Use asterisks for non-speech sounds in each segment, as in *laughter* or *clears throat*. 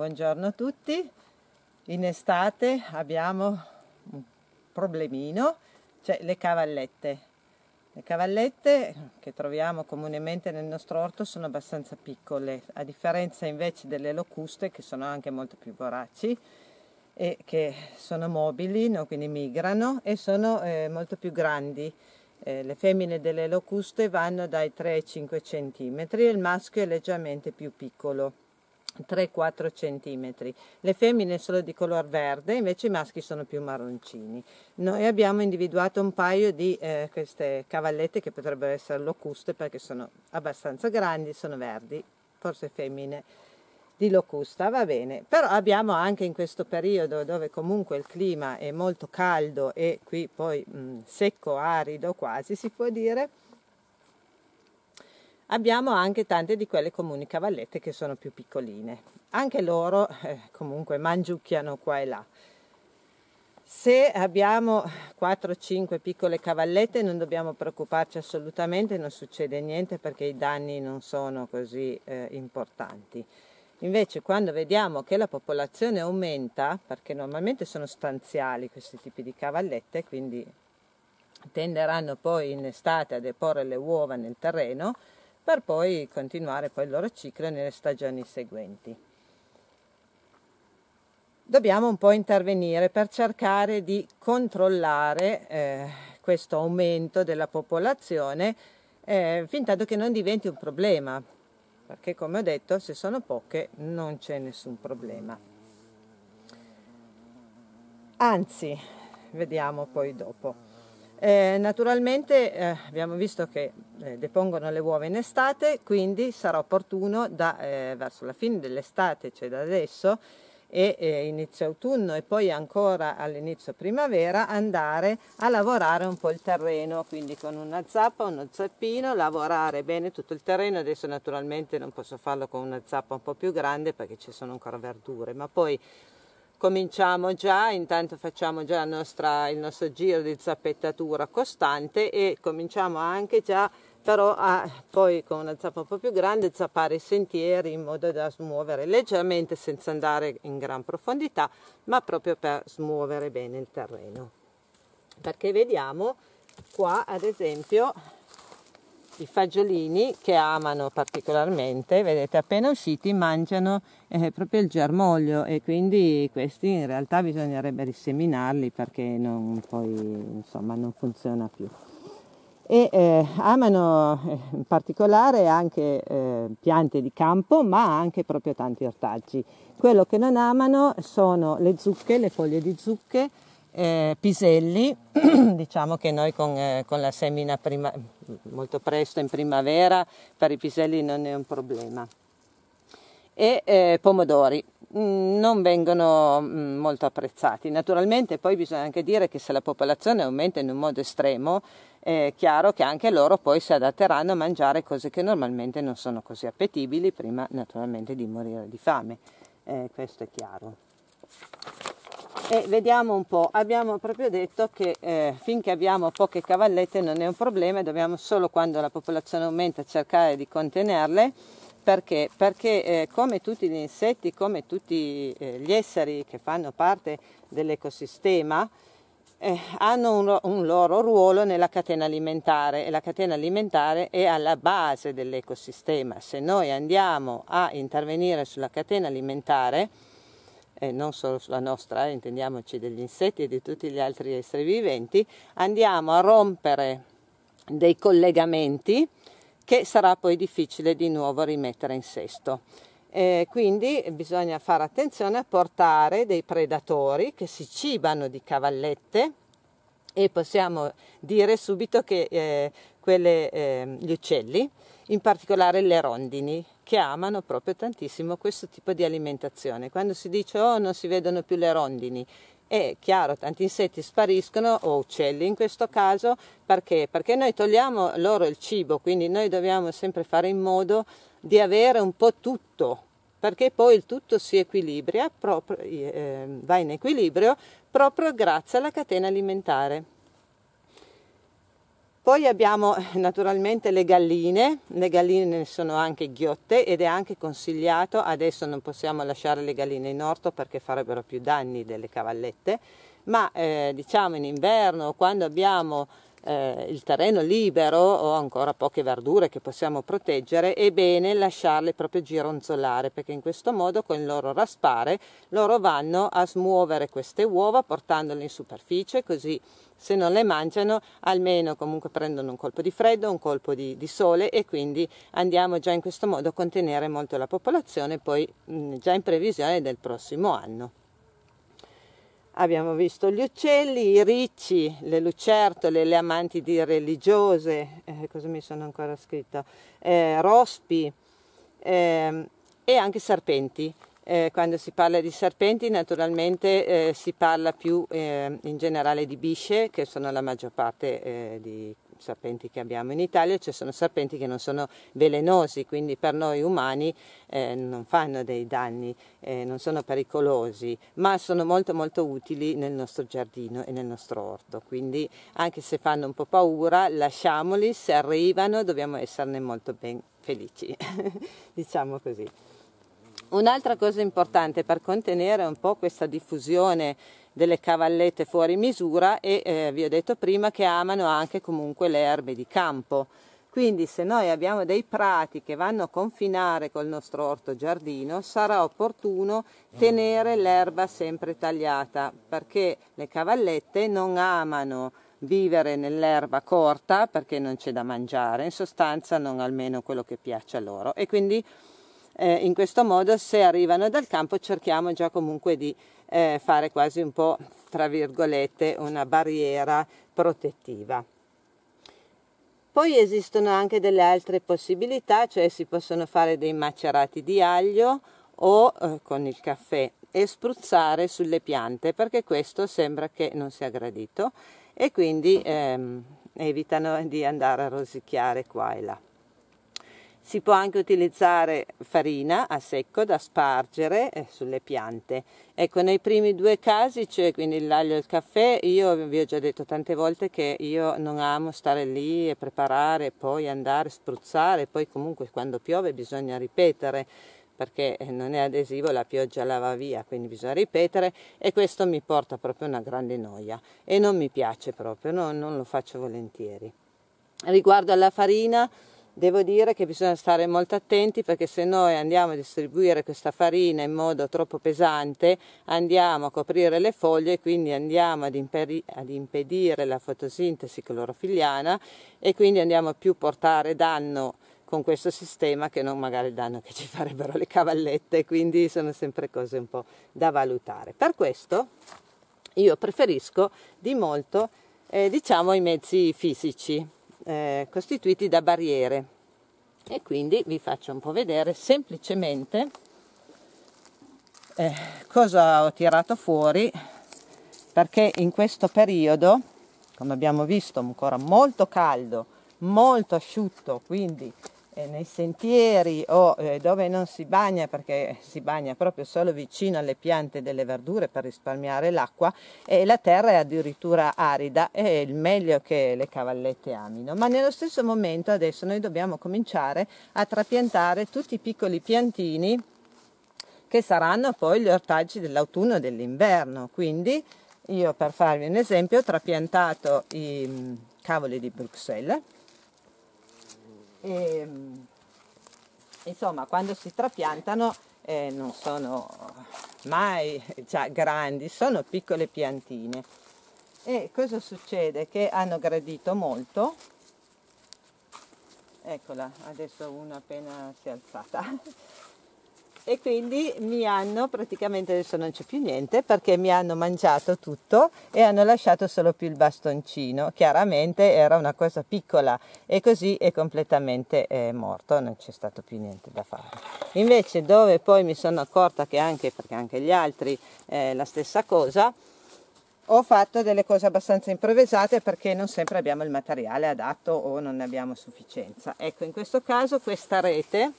Buongiorno a tutti. In estate abbiamo un problemino, cioè le cavallette. Le cavallette che troviamo comunemente nel nostro orto sono abbastanza piccole, a differenza invece delle locuste che sono anche molto più voraci e che sono mobili, no? quindi migrano e sono eh, molto più grandi. Eh, le femmine delle locuste vanno dai 3 ai 5 cm e il maschio è leggermente più piccolo. 3-4 cm. Le femmine sono di color verde, invece i maschi sono più marroncini. Noi abbiamo individuato un paio di eh, queste cavallette che potrebbero essere locuste perché sono abbastanza grandi, sono verdi, forse femmine di locusta, va bene. Però abbiamo anche in questo periodo dove comunque il clima è molto caldo e qui poi mh, mm, secco, arido quasi si può dire, abbiamo anche tante di quelle comuni cavallette che sono più piccoline. Anche loro eh, comunque mangiucchiano qua e là. Se abbiamo 4-5 piccole cavallette non dobbiamo preoccuparci assolutamente, non succede niente perché i danni non sono così eh, importanti. Invece quando vediamo che la popolazione aumenta, perché normalmente sono stanziali questi tipi di cavallette, quindi tenderanno poi in estate a deporre le uova nel terreno, per poi continuare poi il loro ciclo nelle stagioni seguenti. Dobbiamo un po' intervenire per cercare di controllare eh, questo aumento della popolazione eh, fin tanto che non diventi un problema, perché come ho detto se sono poche non c'è nessun problema. Anzi, vediamo poi dopo. Eh, naturalmente eh, abbiamo visto che eh, depongono le uova in estate, quindi sarà opportuno da, eh, verso la fine dell'estate, cioè da adesso, e eh, inizio autunno e poi ancora all'inizio primavera andare a lavorare un po' il terreno, quindi con una zappa, uno zappino, lavorare bene tutto il terreno, adesso naturalmente non posso farlo con una zappa un po' più grande perché ci sono ancora verdure, ma poi cominciamo già, intanto facciamo già nostra, il nostro giro di zappettatura costante e cominciamo anche già però a, poi con una zappa un po' più grande zappare i sentieri in modo da smuovere leggermente senza andare in gran profondità ma proprio per smuovere bene il terreno perché vediamo qua ad esempio i fagiolini che amano particolarmente, vedete appena usciti mangiano eh, proprio il germoglio e quindi questi in realtà bisognerebbe riseminarli perché non, poi insomma non funziona più. E eh, amano eh, in particolare anche eh, piante di campo ma anche proprio tanti ortaggi. Quello che non amano sono le zucche, le foglie di zucche, eh, piselli, *clears throat* diciamo che noi con, eh, con la semina prima, molto presto in primavera per i piselli non è un problema. E eh, pomodori mm, non vengono mm, molto apprezzati. Naturalmente poi bisogna anche dire che se la popolazione aumenta in un modo estremo, è chiaro che anche loro poi si adatteranno a mangiare cose che normalmente non sono così appetibili prima naturalmente di morire di fame. Eh, questo è chiaro e vediamo un po', abbiamo proprio detto che eh, finché abbiamo poche cavallette non è un problema, dobbiamo solo quando la popolazione aumenta cercare di contenerle perché? Perché eh, come tutti gli insetti, come tutti eh, gli esseri che fanno parte dell'ecosistema, eh, hanno un, un, loro ruolo nella catena alimentare e la catena alimentare è alla base dell'ecosistema. Se noi andiamo a intervenire sulla catena alimentare, eh, non solo sulla nostra, eh, intendiamoci degli insetti e di tutti gli altri esseri viventi, andiamo a rompere dei collegamenti che sarà poi difficile di nuovo rimettere in sesto. Eh, quindi bisogna fare attenzione a portare dei predatori che si cibano di cavallette e possiamo dire subito che eh, quelle, eh, gli uccelli, in particolare le rondini, che amano proprio tantissimo questo tipo di alimentazione. Quando si dice oh non si vedono più le rondini, è chiaro, tanti insetti spariscono, o uccelli in questo caso, perché? Perché noi togliamo loro il cibo, quindi noi dobbiamo sempre fare in modo di avere un po' tutto, perché poi il tutto si equilibra, proprio, eh, va in equilibrio proprio grazie alla catena alimentare. Poi abbiamo eh, naturalmente le galline, le galline sono anche ghiotte ed è anche consigliato, adesso non possiamo lasciare le galline in orto perché farebbero più danni delle cavallette, ma eh, diciamo in inverno quando abbiamo eh, il terreno libero o ancora poche verdure che possiamo proteggere, è bene lasciarle proprio gironzolare perché in questo modo con il loro raspare loro vanno a smuovere queste uova portandole in superficie così se non le mangiano almeno comunque prendono un colpo di freddo, un colpo di, di sole e quindi andiamo già in questo modo a contenere molto la popolazione poi mh, già in previsione del prossimo anno. Abbiamo visto gli uccelli, i ricci, le lucertole, le amanti religiose, eh, cosa mi sono ancora scritto, eh, rospi eh, e anche serpenti. Eh, quando si parla di serpenti naturalmente eh, si parla più ehm, in generale di bisce che sono la maggior parte eh, di serpenti che abbiamo in Italia, ci sono serpenti che non sono velenosi, quindi per noi umani eh, non fanno dei danni, eh, non sono pericolosi, ma sono molto molto utili nel nostro giardino e nel nostro orto. Quindi anche se fanno un po' paura, lasciamoli, se arrivano dobbiamo esserne molto ben felici, *laughs* diciamo così. Un'altra cosa importante per contenere un po' questa diffusione delle cavallette fuori misura e eh, vi ho detto prima che amano anche comunque le erbe di campo. Quindi se noi abbiamo dei prati che vanno a confinare col nostro orto giardino, sarà opportuno tenere l'erba sempre tagliata, perché le cavallette non amano vivere nell'erba corta perché non c'è da mangiare, in sostanza non almeno quello che piace a loro. E quindi eh, in questo modo se arrivano dal campo cerchiamo già comunque di eh, fare quasi un po', tra virgolette, una barriera protettiva. Poi esistono anche delle altre possibilità, cioè si possono fare dei macerati di aglio o eh, con il caffè e spruzzare sulle piante perché questo sembra che non sia gradito e quindi ehm, evitano di andare a rosicchiare qua e là. Si può anche utilizzare farina a secco da spargere eh, sulle piante. Ecco, nei primi due casi, cioè quindi l'aglio e il caffè, io vi ho già detto tante volte che io non amo stare lì e preparare, poi andare, spruzzare, poi comunque quando piove bisogna ripetere perché eh, non è adesivo, la pioggia la va via, quindi bisogna ripetere e questo mi porta proprio una grande noia e non mi piace proprio, no, non lo faccio volentieri. Riguardo alla farina, Devo dire che bisogna stare molto attenti perché se noi andiamo a distribuire questa farina in modo troppo pesante andiamo a coprire le foglie e quindi andiamo ad, ad, impedire la fotosintesi clorofiliana e quindi andiamo a più portare danno con questo sistema che non magari il danno che ci farebbero le cavallette, quindi sono sempre cose un po' da valutare. Per questo io preferisco di molto eh, diciamo i mezzi fisici eh, costituiti da barriere e quindi vi faccio un po' vedere semplicemente eh, cosa ho tirato fuori perché in questo periodo come abbiamo visto ancora molto caldo molto asciutto quindi eh, nei sentieri o eh, dove non si bagna perché si bagna proprio solo vicino alle piante delle verdure per risparmiare l'acqua e la terra è addirittura arida è il meglio che le cavallette amino ma nello stesso momento adesso noi dobbiamo cominciare a trapiantare tutti i piccoli piantini che saranno poi gli ortaggi dell'autunno e dell'inverno quindi io per farvi un esempio ho trapiantato i mm, cavoli di Bruxelles e, ehm, insomma, quando si trapiantano eh, non sono mai già cioè, grandi, sono piccole piantine. E cosa succede? Che hanno gradito molto. Eccola, adesso una appena si è alzata e quindi mi hanno praticamente adesso non c'è più niente perché mi hanno mangiato tutto e hanno lasciato solo più il bastoncino chiaramente era una cosa piccola e così è completamente eh, morto non c'è stato più niente da fare invece dove poi mi sono accorta che anche perché anche gli altri eh, la stessa cosa ho fatto delle cose abbastanza improvvisate perché non sempre abbiamo il materiale adatto o non ne abbiamo sufficienza ecco in questo caso questa rete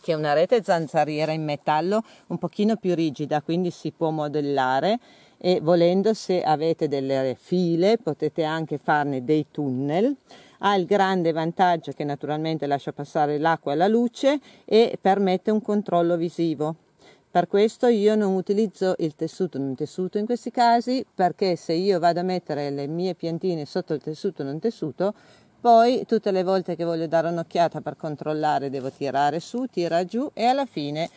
che è una rete zanzariera in metallo un pochino più rigida, quindi si può modellare e volendo se avete delle file potete anche farne dei tunnel ha il grande vantaggio che naturalmente lascia passare l'acqua e la luce e permette un controllo visivo per questo io non utilizzo il tessuto non tessuto in questi casi perché se io vado a mettere le mie piantine sotto il tessuto non tessuto poi tutte le volte che voglio dare un'occhiata per controllare devo tirare su, tira giù e alla fine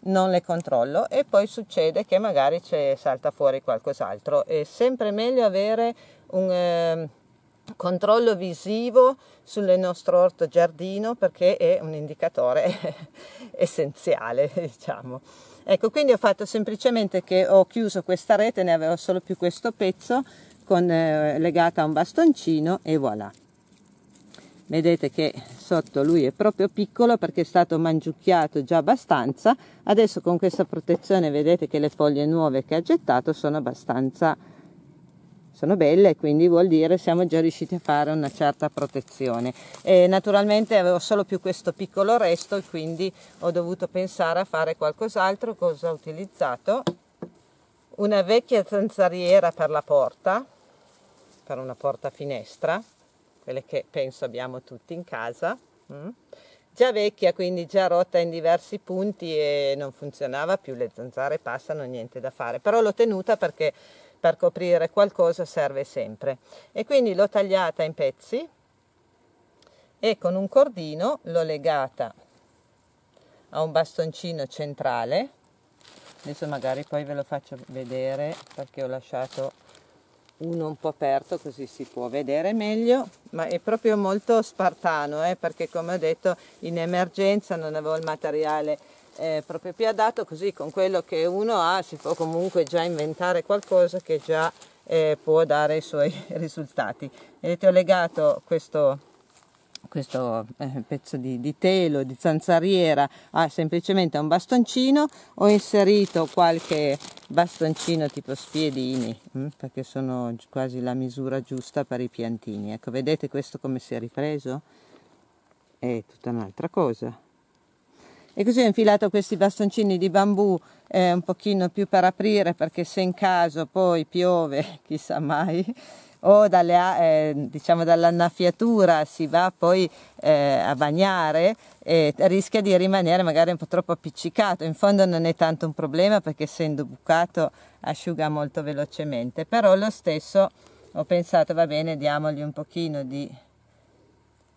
non le controllo e poi succede che magari salta fuori qualcos'altro. È sempre meglio avere un eh, controllo visivo sul nostro orto giardino perché è un indicatore *laughs* essenziale, *laughs* diciamo. Ecco, quindi ho fatto semplicemente che ho chiuso questa rete, ne avevo solo più questo pezzo con, eh, legata a un bastoncino e voilà vedete che sotto lui è proprio piccolo perché è stato mangiucchiato già abbastanza adesso con questa protezione vedete che le foglie nuove che ha gettato sono abbastanza sono belle quindi vuol dire siamo già riusciti a fare una certa protezione e naturalmente avevo solo più questo piccolo resto quindi ho dovuto pensare a fare qualcos'altro cosa ho utilizzato una vecchia zanzariera per la porta per una porta finestra quelle che penso abbiamo tutti in casa, mm? già vecchia, quindi già rotta in diversi punti e non funzionava più, le zanzare passano, niente da fare, però l'ho tenuta perché per coprire qualcosa serve sempre e quindi l'ho tagliata in pezzi e con un cordino l'ho legata a un bastoncino centrale adesso magari poi ve lo faccio vedere perché ho lasciato uno un po' aperto così si può vedere meglio, ma è proprio molto spartano eh, perché come ho detto in emergenza non avevo il materiale eh, proprio più adatto, così con quello che uno ha si può comunque già inventare qualcosa che già eh, può dare i suoi *laughs* risultati. Vedete ho legato questo questo eh, pezzo di, di, telo, di zanzariera, ha semplicemente un bastoncino, ho inserito qualche bastoncino tipo spiedini, mm, perché sono quasi la misura giusta per i piantini. Ecco, vedete questo come si è ripreso? È tutta un'altra cosa. E così ho infilato questi bastoncini di bambù eh, un pochino più per aprire, perché se in caso poi piove, *laughs* chissà mai, o dalle, eh, diciamo dall'annaffiatura si va poi eh, a bagnare e rischia di rimanere magari un po' troppo appiccicato. In fondo non è tanto un problema perché essendo bucato asciuga molto velocemente, però lo stesso ho pensato va bene diamogli un pochino di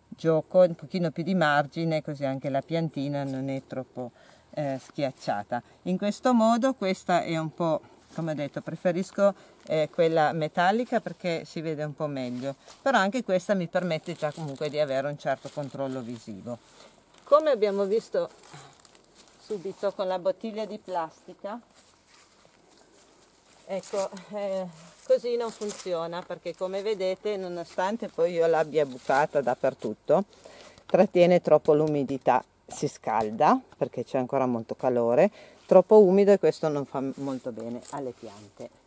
gioco, un pochino più di margine così anche la piantina non è troppo eh, schiacciata. In questo modo questa è un po' come ho detto preferisco eh, quella metallica perché si vede un po' meglio, però anche questa mi permette già comunque di avere un certo controllo visivo. Come abbiamo visto subito con la bottiglia di plastica, ecco, eh, così non funziona perché come vedete nonostante poi io l'abbia bucata dappertutto, trattiene troppo l'umidità si scalda perché c'è ancora molto calore, troppo umido e questo non fa molto bene alle piante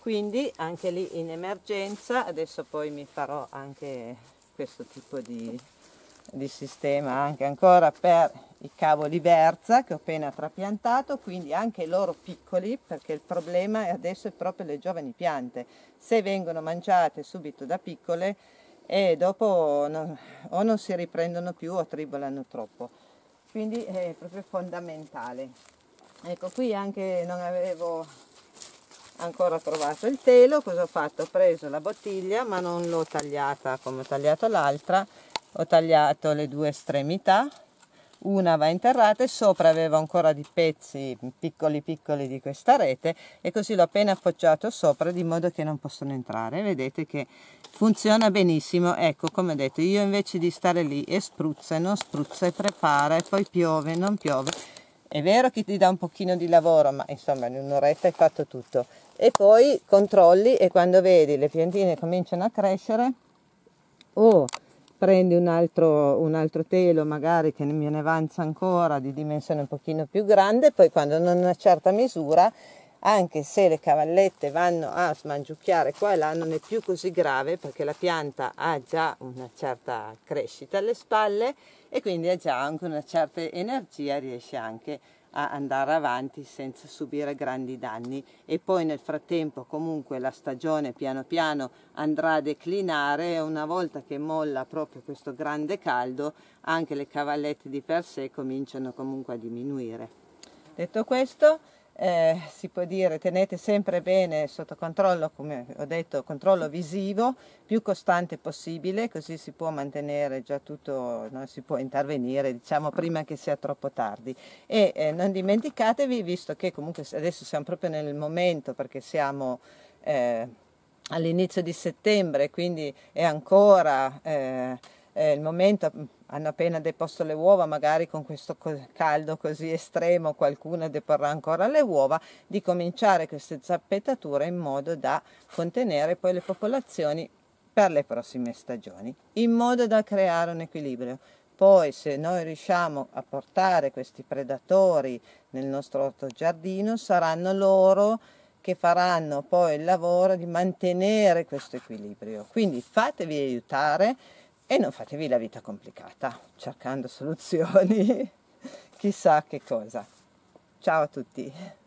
quindi anche lì in emergenza adesso poi mi farò anche questo tipo di, di sistema anche ancora per i cavoli verza che ho appena trapiantato quindi anche loro piccoli perché il problema adesso è proprio le giovani piante se vengono mangiate subito da piccole e dopo non, o non si riprendono più o tribolano troppo quindi è proprio fondamentale ecco qui anche non avevo ancora trovato il telo cosa ho fatto ho preso la bottiglia ma non l'ho tagliata come ho tagliato l'altra ho tagliato le due estremità una va interrata e sopra aveva ancora di pezzi piccoli piccoli di questa rete e così l'ho appena appoggiato sopra di modo che non possono entrare vedete che funziona benissimo ecco come ho detto io invece di stare lì e spruzza e non spruzza e prepara e poi piove non piove è vero che ti dà un pochino di lavoro ma insomma in un'oretta hai fatto tutto e poi controlli e quando vedi le piantine cominciano a crescere o prendi un altro, un altro telo magari che me ne avanza ancora di dimensione un pochino più grande, poi quando non una certa misura anche se le cavallette vanno a smangiucchiare qua e là non è più così grave perché la pianta ha già una certa crescita alle spalle e quindi ha già anche una certa energia riesce anche a a andare avanti senza subire grandi danni e poi nel frattempo comunque la stagione piano piano andrà a declinare e una volta che molla proprio questo grande caldo anche le cavallette di per sé cominciano comunque a diminuire. Detto questo eh, si può dire tenete sempre bene sotto controllo, come ho detto, controllo visivo, più costante possibile, così si può mantenere già tutto, no? si può intervenire diciamo ah. prima che sia troppo tardi. E eh, non dimenticatevi, visto che comunque adesso siamo proprio nel momento perché siamo... Eh, all'inizio di settembre, quindi è ancora eh, eh, il momento hanno appena deposto le uova, magari con questo caldo così estremo qualcuno deporrà ancora le uova, di cominciare queste zappettature in modo da contenere poi le popolazioni per le prossime stagioni, in modo da creare un equilibrio. Poi se noi riusciamo a portare questi predatori nel nostro ortogiardino, saranno loro che faranno poi il lavoro di mantenere questo equilibrio. Quindi fatevi aiutare e non fatevi la vita complicata cercando soluzioni, *laughs* chissà che cosa. Ciao a tutti.